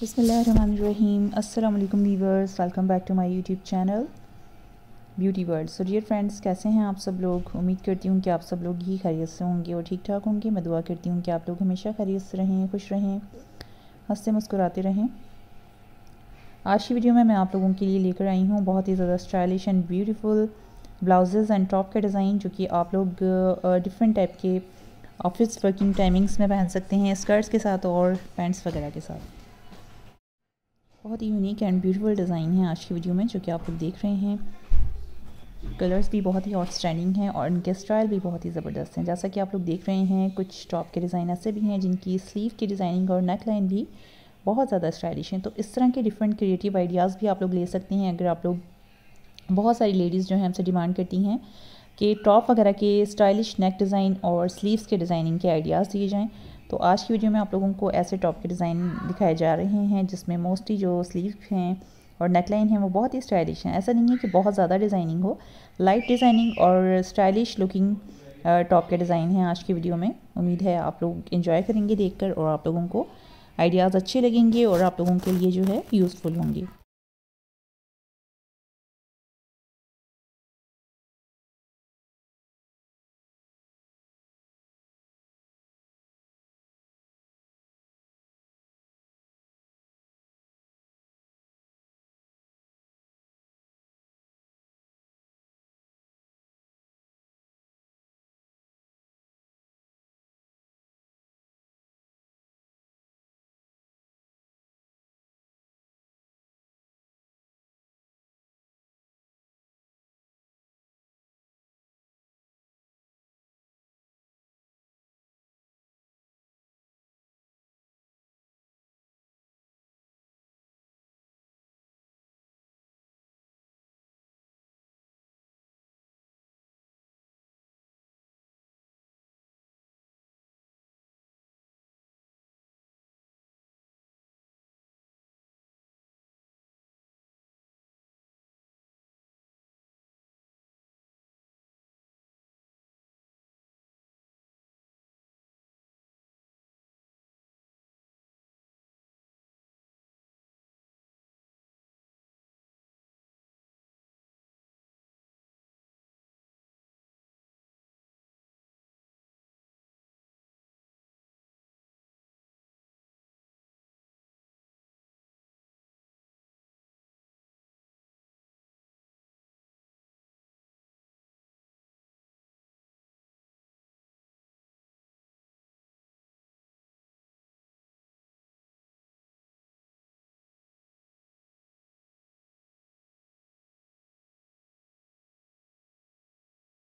बसमीम अल्लाम viewers welcome back to my YouTube channel beauty world so dear friends कैसे हैं आप सब लोग उम्मीद करती हूँ कि आप सब लोग ही खैरियत से होंगे और ठीक ठाक होंगे मैं दुआ करती हूँ कि आप लोग हमेशा खैरियत से रहें खुश रहें हंसते मुस्कुराते रहें आज की वीडियो में मैं आप लोगों के लिए लेकर आई हूँ बहुत ही ज़्यादा stylish and beautiful blouses and top का डिज़ाइन जो कि आप लोग डिफरेंट टाइप के ऑफिस वर्किंग टाइमिंग्स में पहन सकते हैं स्कर्ट्स के साथ और पैंट्स वगैरह के साथ बहुत ही यूनिक एंड ब्यूटीफुल डिज़ाइन है आज की वीडियो में जो कि आप लोग देख रहे हैं कलर्स भी बहुत ही आउटस्टैंडिंग हैं और इनके स्टाइल भी बहुत ही ज़बरदस्त हैं जैसा कि आप लोग देख रहे हैं कुछ टॉप के डिज़ाइन ऐसे भी हैं जिनकी स्लीव की डिज़ाइनिंग और नेक लाइन भी बहुत ज़्यादा स्टाइलिश हैं तो इस तरह के डिफरेंट क्रिएटिव आइडियाज़ भी आप लोग ले सकते हैं अगर आप लोग बहुत सारी लेडीज़ जो हैं हमसे डिमांड करती हैं कि टॉप वगैरह के स्टाइलिश नेक डिज़ाइन और स्लीव्स के डिज़ाइनिंग के आइडियाज़ दिए जाएँ तो आज की वीडियो में आप लोगों को ऐसे टॉप के डिज़ाइन दिखाए जा रहे हैं जिसमें मोस्टली जो स्लीव हैं और नेकलाइन है वो बहुत ही स्टाइलिश हैं ऐसा नहीं है कि बहुत ज़्यादा डिज़ाइनिंग हो लाइट डिज़ाइनिंग और स्टाइलिश लुकिंग टॉप के डिज़ाइन हैं आज की वीडियो में उम्मीद है आप लोग इन्जॉय करेंगे देखकर और आप लोगों को आइडियाज़ अच्छे लगेंगे और आप लोगों के लिए जो है यूज़फुल होंगे